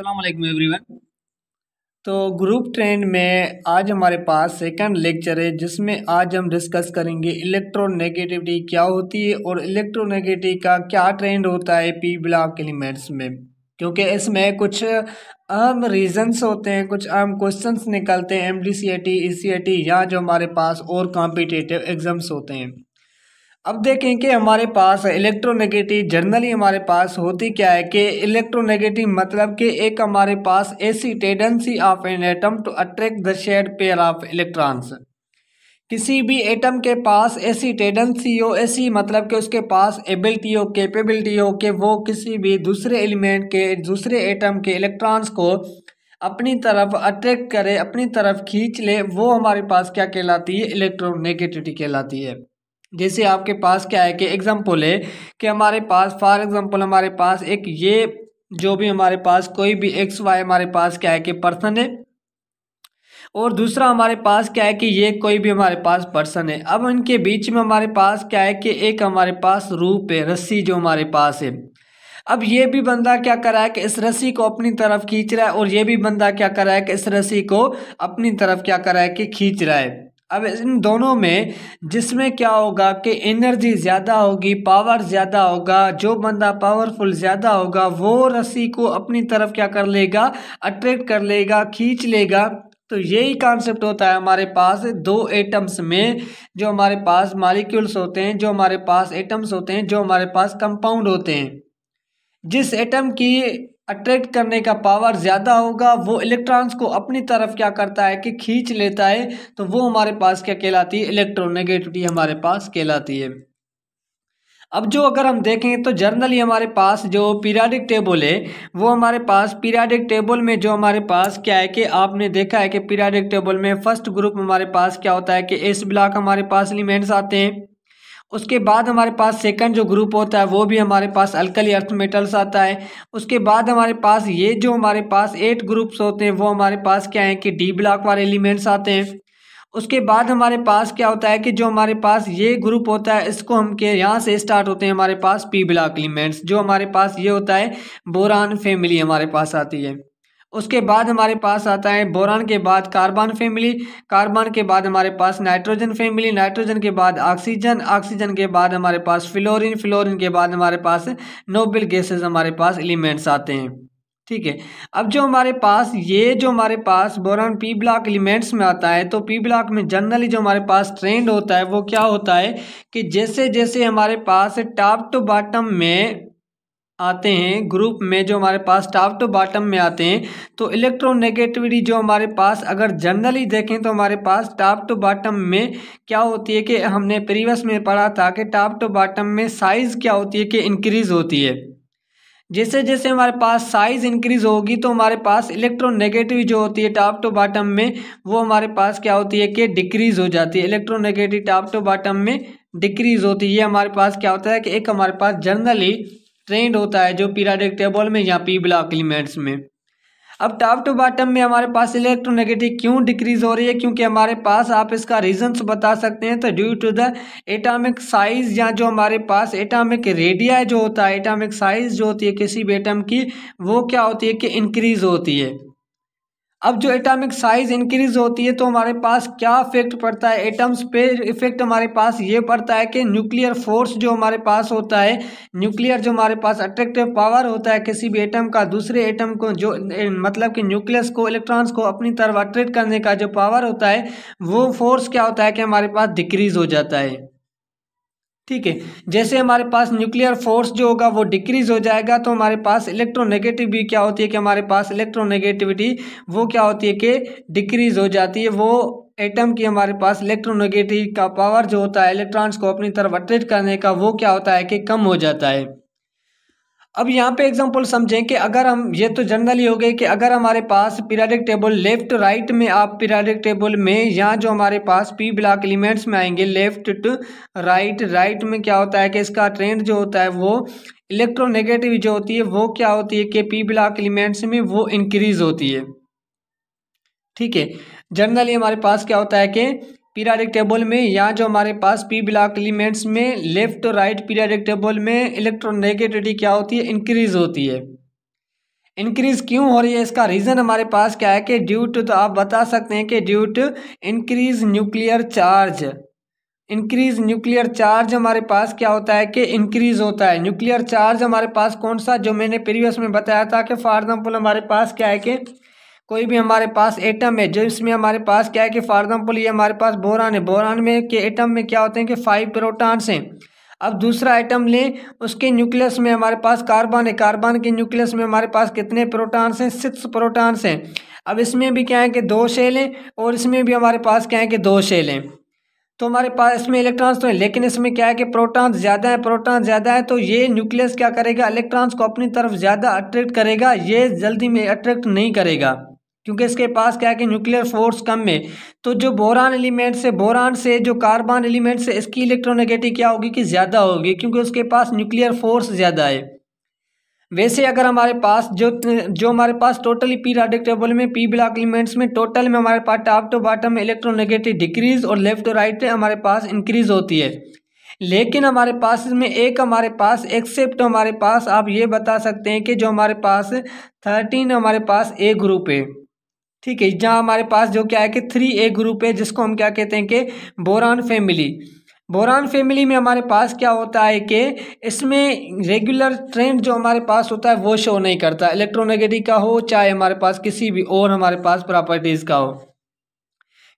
अल्लाम एवरीवन तो group trend में आज हमारे पास सेकंड लेक्चर है जिसमें आज हम डिस्कस करेंगे इलेक्ट्रोनेगेटिविटी क्या होती है और इलेक्ट्रोनेगेटिविटी का क्या ट्रेंड होता है पी ब्लॉक एलिमेंट्स में क्योंकि इसमें कुछ अहम रीजंस होते हैं कुछ अहम क्वेश्चंस निकलते हैं M D C A T E C A T या जो हमारे पास और कॉम्पिटेटिव एग्ज़ाम्स होते हैं अब देखें कि हमारे पास इलेक्ट्रोनेगेटिव जर्नली हमारे पास होती क्या है कि इलेक्ट्रोनेगेटिव मतलब कि एक हमारे पास ऐसी tendency of an atom to attract the shared pair of electrons किसी भी एटम के पास ऐसी टेंडेंसी हो ऐसी मतलब कि उसके पास एबिलिटी हो कैपेबिलिटी हो कि वो किसी भी दूसरे एलिमेंट के दूसरे एटम के इलेक्ट्रॉन्स को अपनी तरफ अट्रैक्ट करे अपनी तरफ खींच ले वो हमारे पास क्या कहलाती है इलेक्ट्रोनेगेटिविटी कहलाती है जैसे आपके पास क्या है कि एग्ज़ाम्पल है कि हमारे पास फॉर एग्ज़ाम्पल हमारे पास एक ये जो भी हमारे पास कोई भी एक्स वाई हमारे पास क्या है कि पर्सन है और दूसरा हमारे पास क्या है कि ये कोई भी हमारे पास पर्सन है अब इनके बीच में हमारे पास क्या है कि एक हमारे पास रूप है रस्सी जो हमारे पास है अब ये भी बंदा क्या कर रहा है कि इस रस्सी को अपनी तरफ खींच रहा है और ये भी बंदा क्या कर रहा है कि इस रस्सी को अपनी तरफ क्या कर रहा है कि खींच रहा है अब इन दोनों में जिसमें क्या होगा कि एनर्जी ज़्यादा होगी पावर ज़्यादा होगा जो बंदा पावरफुल ज़्यादा होगा वो रस्सी को अपनी तरफ क्या कर लेगा अट्रैक्ट कर लेगा खींच लेगा तो यही कॉन्सेप्ट होता है हमारे पास दो एटम्स में जो हमारे पास मालिक्यूल्स होते हैं जो हमारे पास एटम्स होते हैं जो हमारे पास कंपाउंड होते हैं जिस एटम की अट्रैक्ट करने का पावर ज़्यादा होगा वो इलेक्ट्रॉन्स को अपनी तरफ क्या करता है कि खींच लेता है तो वो हमारे पास क्या कहलाती है इलेक्ट्रोनेगेटिविटी हमारे पास कहलाती है अब जो अगर हम देखें तो जनरली हमारे पास जो पीरियाडिक टेबल है वो हमारे पास पीरियाडिक टेबल में जो हमारे पास क्या है कि आपने देखा है कि पीरियाडिक टेबल में फर्स्ट ग्रुप हमारे पास क्या होता है कि एस ब्लॉक हमारे पास एलिमेंट्स आते हैं उसके बाद हमारे पास सेकंड जो ग्रुप होता है वो भी हमारे पास अल्कली अर्थ मेटल्स आता है उसके बाद हमारे पास ये जो हमारे पास एट ग्रुप्स होते हैं वो हमारे पास क्या है कि डी ब्लॉक वाले एलिमेंट्स आते हैं उसके बाद हमारे पास क्या होता है कि जो हमारे पास ये ग्रुप होता है इसको हम के यहाँ से स्टार्ट होते हैं हमारे पास पी ब्लॉक एलिमेंट्स जो हमारे पास ये होता है बोरान फैमिली हमारे पास आती है उसके बाद हमारे पास आता है बोरान के बाद कार्बन फैमिली कार्बन के बाद हमारे पास नाइट्रोजन फैमिली नाइट्रोजन के बाद ऑक्सीजन ऑक्सीजन के बाद हमारे पास फ्लोरीन फ्लोरीन के बाद हमारे पास नोबल गैसेस हमारे पास एलिमेंट्स आते हैं ठीक है अब जो हमारे पास ये जो हमारे पास बोरान पी ब्लॉक एलिमेंट्स में आता है तो पी ब्लॉक में जनरली जो हमारे पास ट्रेंड होता है वो क्या होता है कि जैसे जैसे हमारे पास टॉप टू बॉटम में आते हैं ग्रुप में जो हमारे पास टॉप टू बॉटम में आते हैं तो इलेक्ट्रोनेगेटिविटी जो हमारे पास अगर जनरली देखें तो हमारे पास टॉप टू बॉटम में क्या होती है कि हमने प्रीवियस में पढ़ा था कि टॉप टू बॉटम में साइज़ क्या होती है कि इंक्रीज़ होती है जैसे जैसे हमारे पास साइज़ इंक्रीज़ होगी तो हमारे पास इलेक्ट्रोनेगेटिव जो होती है टॉप टू बॉटम में वो हमारे पास क्या होती है कि डिक्रीज़ हो जाती है इलेक्ट्रोनेगेटिव टॉप टू बॉटम में डिक्रीज़ होती है हमारे पास क्या होता है कि एक हमारे पास जनरली ट्रेंड होता है जो पीराडिक टेबल में या पी ब्लॉक एलिमेंट्स में अब टॉप टू बॉटम में हमारे पास इलेक्ट्रोनेगेटिव क्यों डिक्रीज हो रही है क्योंकि हमारे पास आप इसका रीजंस बता सकते हैं तो due to the atomic size या जो हमारे पास एटॉमिक रेडिया जो होता है एटामिक साइज जो होती है किसी भी एटम की वो क्या होती है कि इंक्रीज होती है अब जो एटॉमिक साइज इंक्रीज होती है तो हमारे पास क्या इफेक्ट पड़ता है एटम्स पे इफेक्ट हमारे पास ये पड़ता है कि न्यूक्लियर फोर्स जो हमारे पास होता है न्यूक्लियर जो हमारे पास अट्रैक्टिव पावर होता है किसी भी एटम का दूसरे एटम को जो मतलब कि न्यूक्लियस को इलेक्ट्रॉन्स को अपनी तरफ अट्रैक्ट करने का जो पावर होता है वो फोर्स क्या होता है कि हमारे पास डिक्रीज हो जाता है ठीक है जैसे हमारे पास न्यूक्लियर फोर्स जो होगा वो डिक्रीज हो जाएगा तो हमारे पास इलेक्ट्रोनेगेटिव भी क्या होती है कि हमारे पास इलेक्ट्रोनेगेटिविटी वो क्या होती है कि डिक्रीज हो जाती है वो एटम की हमारे पास इलेक्ट्रोनेगेटिव का पावर जो होता है इलेक्ट्रॉन्स को अपनी तरफ अट्रैक्ट करने का वो क्या होता है कि कम हो जाता है अब यहाँ पे एग्जांपल समझें कि अगर हम ये तो जनरली हो गए कि अगर हमारे पास पीरियडिक टेबल लेफ्ट राइट में आप पीरियडिक टेबल में या जो हमारे पास पी ब्लॉक एलिमेंट्स में आएंगे लेफ्ट टू राइट राइट में क्या होता है कि इसका ट्रेंड जो होता है वो इलेक्ट्रोनेगेटिव जो होती है वो क्या होती है कि पी ब्लॉक एलिमेंट्स में वो इंक्रीज होती है ठीक है जनरली हमारे पास क्या होता है कि पीरियाडिक टेबल में यहाँ जो हमारे पास पी ब्लॉक एलिमेंट्स में लेफ्ट और राइट पीरियाडिक टेबल में इलेक्ट्रोनेगेटिविटी क्या होती है इंक्रीज होती है इंक्रीज क्यों हो रही है इसका रीज़न हमारे पास क्या है कि ड्यू टू तो आप बता सकते हैं कि due to increase nuclear charge increase nuclear charge हमारे पास क्या होता है कि इंक्रीज होता है न्यूक्लियर चार्ज हमारे पास कौन सा जो मैंने प्रीवियस में बताया था कि फॉर एग्जाम्पल हमारे पास क्या है कि कोई भी हमारे पास एटम है जिसमें हमारे पास क्या है कि फॉर एग्जाम्पल ये हमारे पास बोरान है बोरान में के एटम में क्या होते हैं कि फाइव प्रोटॉन्स हैं अब दूसरा आइटम लें उसके न्यूक्लियस में हमारे पास कार्बन है कार्बन के न्यूक्लियस में हमारे पास कितने प्रोटॉन्स हैं सिक्स प्रोटॉन्स हैं अब इसमें भी क्या है कि दो शेल हैं और इसमें भी हमारे पास क्या है कि दो शेल हैं तो हमारे पास इसमें इलेक्ट्रॉन्स तो हैं लेकिन इसमें क्या है कि प्रोटॉन्स ज़्यादा है प्रोटॉन्स ज़्यादा है तो ये न्यूक्लियस क्या करेगा इलेक्ट्रॉन्स को अपनी तरफ ज़्यादा अट्रैक्ट करेगा ये जल्दी में अट्रैक्ट नहीं करेगा क्योंकि इसके पास क्या है कि न्यूक्लियर फोर्स कम है तो जो बोरान एलिमेंट से बोरान से जो कार्बन एलिमेंट से इसकी इलेक्ट्रोनेगेटिव क्या होगी कि ज़्यादा होगी क्योंकि उसके पास न्यूक्लियर फोर्स ज़्यादा है वैसे अगर हमारे पास जो जो हमारे पास टोटली पी राडिक टेबल में पी ब्लॉक एलिमेंट्स में टोटल में हमारे पास top to bottom electronegative decrease और लेफ्ट और राइट हमारे पास इंक्रीज होती है लेकिन हमारे पास में एक हमारे पास एक्सेप्ट हमारे पास आप ये बता सकते हैं कि जो हमारे पास थर्टीन हमारे पास ए ग्रुप है ठीक है जहाँ हमारे पास जो क्या है कि थ्री ए ग्रुप है जिसको हम क्या कहते हैं कि बोरान फैमिली बोरान फैमिली में हमारे पास क्या होता है कि इसमें रेगुलर ट्रेंड जो हमारे पास होता है वो शो नहीं करता इलेक्ट्रोनेगेटिव का हो चाहे हमारे पास किसी भी और हमारे पास प्रॉपर्टीज़ का हो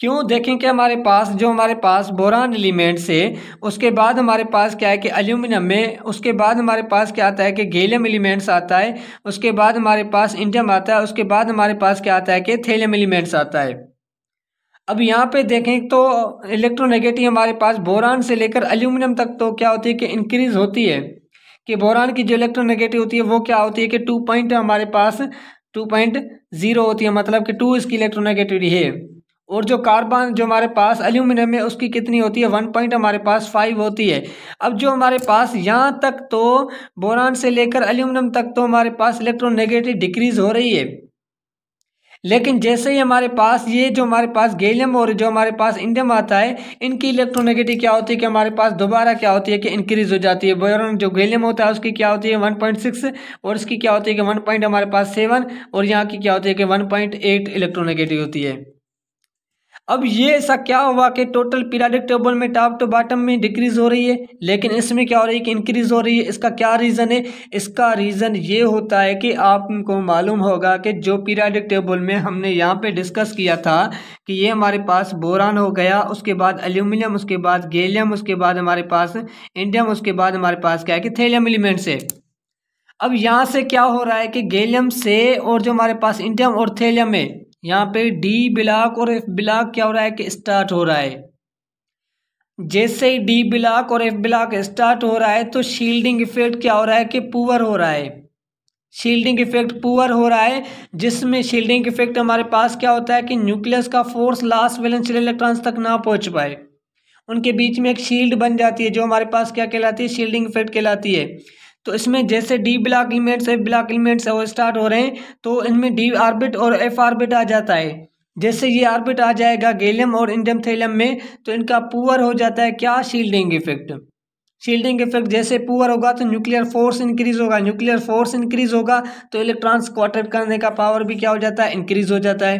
क्यों देखें कि हमारे पास जो हमारे पास बोरान एलिमेंट्स है उसके बाद हमारे पास क्या है कि एल्यूमिनियम में उसके बाद हमारे पास क्या आता है कि गेलियम एलिमेंट्स आता है उसके बाद हमारे पास इंडियम आता है उसके बाद हमारे पास क्या आता है कि थेलियम एलिमेंट्स आता है अब यहाँ पे देखें तो इलेक्ट्रोनेगेटिव हमारे पास बोरान से लेकर एल्यूमिनियम तक तो क्या होती है कि इंक्रीज़ होती है कि बोरान की जो इलेक्ट्रोनेगेटिव होती है वो क्या होती है कि टू पॉइंट हमारे पास टू पॉइंट ज़ीरो होती है मतलब कि टू इसकी इलेक्ट्रोनेगेटिविटी है और जो कार्बन जो हमारे पास एल्यूमिनियम है उसकी कितनी होती है वन पॉइंट हमारे पास फाइव होती है अब जो हमारे पास यहाँ तक तो बोरान से लेकर एल्यूमिनियम तक तो हमारे पास नेगेटिव डिक्रीज हो रही है लेकिन जैसे ही हमारे पास ये जो हमारे पास गैलियम और जो हमारे पास इंडियम आता है इनकी इलेक्ट्रोनेगेटिव क्या होती है कि हमारे पास दोबारा क्या होती है कि इंक्रीज हो जाती है बोरन जो गैलियम होता है उसकी क्या होती है वन पॉइंट सिक्स और इसकी क्या होती है कि वन पॉइंट हमारे पास सेवन और यहाँ की क्या होती है कि वन पॉइंट एट इलेक्ट्रोनेगेटिव होती है अब ये ऐसा क्या हुआ कि टोटल पीरियाडिक टेबल में टॉप टू बॉटम में डिक्रीज़ हो रही है लेकिन इसमें क्या हो रही है कि इंक्रीज़ हो रही है इसका क्या रीज़न है इसका रीज़न ये होता है कि आपको मालूम होगा कि जो पीरियाडिक टेबल में हमने यहाँ पे डिस्कस किया था कि ये हमारे पास बोरान हो गया उसके बाद एल्यूमिनियम उसके बाद गेलियम उसके बाद हमारे पास इंडियम उसके बाद हमारे पास क्या है कि थेलियम एलिमेंट्स है अब यहाँ से क्या हो रहा है कि गेलियम से और जो हमारे पास इंडियम और थेलियम है यहाँ पे डी ब्लॉक और एफ ब्लॉक क्या हो रहा है कि स्टार्ट हो रहा है जैसे ही डी ब्लॉक और एफ ब्लॉक स्टार्ट हो रहा है तो शील्डिंग इफेक्ट क्या हो रहा है कि पुअर हो रहा है शील्डिंग इफेक्ट पुअर हो रहा है जिसमें शील्डिंग इफेक्ट हमारे पास क्या होता है कि न्यूक्लियस का फोर्स लास्ट वेलेंस इलेक्ट्रॉन्स तक ना पहुंच पाए उनके बीच में एक शील्ड बन जाती है जो हमारे पास क्या कहलाती है शील्डिंग इफेक्ट कहलाती है तो इसमें जैसे D block elements F block elements वो स्टार्ट हो रहे हैं तो इनमें डी आर्बिट और एफ आर्बिट आ जाता है जैसे ये आर्बिट आ जाएगा गैलियम और इंडियम थेलियम में तो इनका पुअर हो जाता है क्या शील्डिंग इफेक्ट शील्डिंग इफेक्ट जैसे पुअर होगा तो न्यूक्लियर फोर्स इंक्रीज होगा न्यूक्लियर फोर्स इंक्रीज होगा तो इलेक्ट्रॉन्स क्वार्टर करने का पावर भी क्या हो जाता है इंक्रीज हो जाता है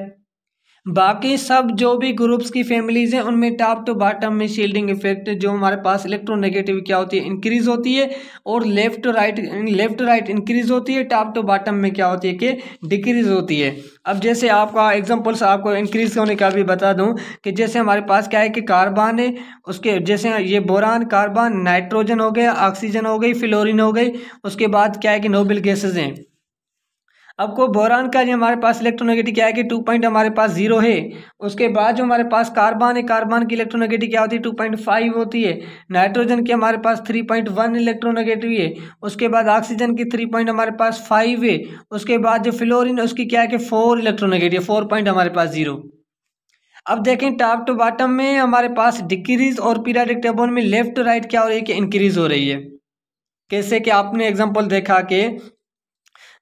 बाकी सब जो भी ग्रुप्स की फैमिलीज़ हैं उनमें टॉप टू बॉटम में शील्डिंग इफेक्ट जो हमारे पास इलेक्ट्रोनेगेटिव क्या होती है इंक्रीज होती है और left right left right increase होती है टॉप टू बॉटम में क्या होती है कि डिक्रीज होती है अब जैसे आपका एग्जाम्पल्स आपको इंक्रीज होने का भी बता दूँ कि जैसे हमारे पास क्या है कि कार्बन है उसके जैसे ये बोरान कार्बन नाइट्रोजन हो गया ऑक्सीजन हो गई फ्लोरिन हो गई उसके बाद क्या है कि नोबल गैसेज हैं आपको बोरान का जो हमारे पास इलेक्ट्रोनेगेटिव क्या है कि टू पॉइंट हमारे पास जीरो है उसके बाद जो हमारे पास कार्बन है कार्बन की इलेक्ट्रोनेगेटिव क्या होती है टू पॉइंट फाइव होती है नाइट्रोजन की हमारे पास थ्री पॉइंट वन इलेक्ट्रोनेगेटिव है उसके बाद ऑक्सीजन की थ्री पॉइंट हमारे पास फाइव है उसके बाद जो फ्लोरिन उसकी क्या है कि फोर इलेक्ट्रोनेगेटिव फोर पॉइंट हमारे पास जीरो अब देखें टॉप टू बॉटम में हमारे पास डिक्रीज और पीराडिक टेबल में लेफ्ट राइट क्या हो रही है कि इंक्रीज हो रही है कैसे कि आपने एग्जाम्पल देखा कि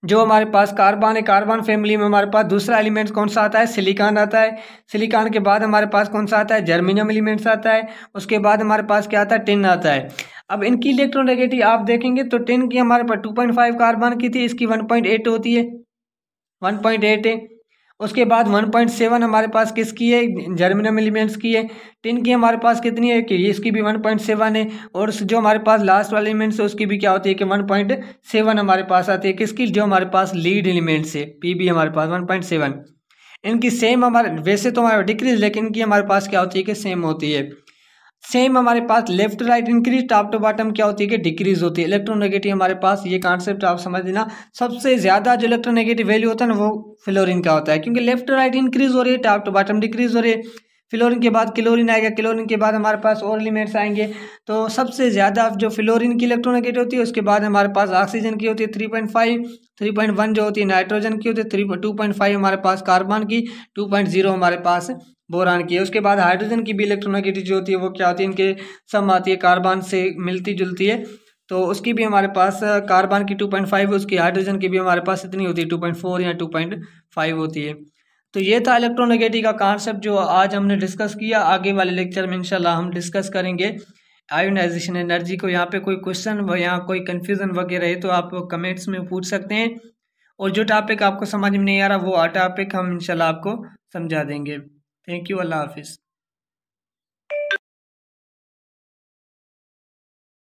जो हमारे पास कार्बन है कार्बन फैमिली में हमारे पास दूसरा एलिमेंट कौन सा आता है सिलिकॉन आता है सिलिकॉन के बाद हमारे पास कौन सा आता है जर्मिनियम एलिमेंट्स आता है उसके बाद हमारे पास क्या आता है टिन आता है अब इनकी इलेक्ट्रोनेगेटिव आप देखेंगे तो टिन की हमारे पास टू पॉइंट फाइव कार्बन की थी इसकी वन पॉइंट एट होती है वन पॉइंट एट है उसके बाद वन पॉइंट सेवन हमारे पास किसकी है जर्मिनम एलिमेंट्स की है टिन की हमारे पास कितनी है कि इसकी भी वन पॉइंट सेवन है और जो हमारे पास लास्ट वाले एलिमेंट्स है उसकी भी क्या होती है कि वन पॉइंट सेवन हमारे पास आती है किसकी जो हमारे पास लीड एलिमेंट्स है पी बी हमारे पास वन पॉइंट सेवन इनकी सेम हमारे वैसे तो हमारे डिक्रीज लेकिन इनकी हमारे पास क्या होती है कि सेम होती है सेम हमारे पास left right increase top to bottom क्या होती है कि डिक्रीज होती है इलेक्ट्रोनेगेटिव हमारे पास ये कॉन्सेप्ट आप समझ लेना सबसे ज़्यादा जो इलेक्ट्रोनेगेटिव वैल्यू होता है ना वो फ्लोरिन का होता है क्योंकि लेफ्ट राइट इंक्रीज हो रही है टॉप टू बॉटम डिक्रीज हो रही है फ्लोरिन के बाद क्लोरिन आएगा क्लोरिन के बाद हमारे पास और एलिमेंट्स आएंगे तो सबसे ज़्यादा जो फ्लोरिन की इलेक्ट्रॉनिकेट होती है उसके बाद हमारे पास ऑक्सीजन की होती है three point five three point one जो होती है नाइट्रोजन की होती है थ्री टू पॉइंट फाइव हमारे पास कार्बन की टू पॉइंट जीरो हमारे पास बोरान की है उसके बाद हाइड्रोजन की भी इलेक्ट्रोनिकेटिव जो होती है वो क्या होती है इनके सब आती है कार्बन से मिलती जुलती है तो उसकी भी हमारे पास कार्बन की टू पॉइंट फाइव उसकी हाइड्रोजन की भी हमारे पास इतनी होती है टू पॉइंट फोर या टू पॉइंट फाइव होती है तो ये था इलेक्ट्रोनेगेटिव का कॉन्सेप्ट जो आज हमने डिस्कस किया आगे वाले लेक्चर में इंशाल्लाह हम डिस्कस करेंगे आयोनाइजेशन एनर्जी को यहाँ पे कोई क्वेश्चन यहाँ कोई कन्फ्यूज़न वगैरह है तो आप कमेंट्स में पूछ सकते हैं और जो टॉपिक आपको समझ में नहीं आ रहा वो टॉपिक हम इंशाल्लाह आपको समझा देंगे थैंक यू अल्लाह हाफिज़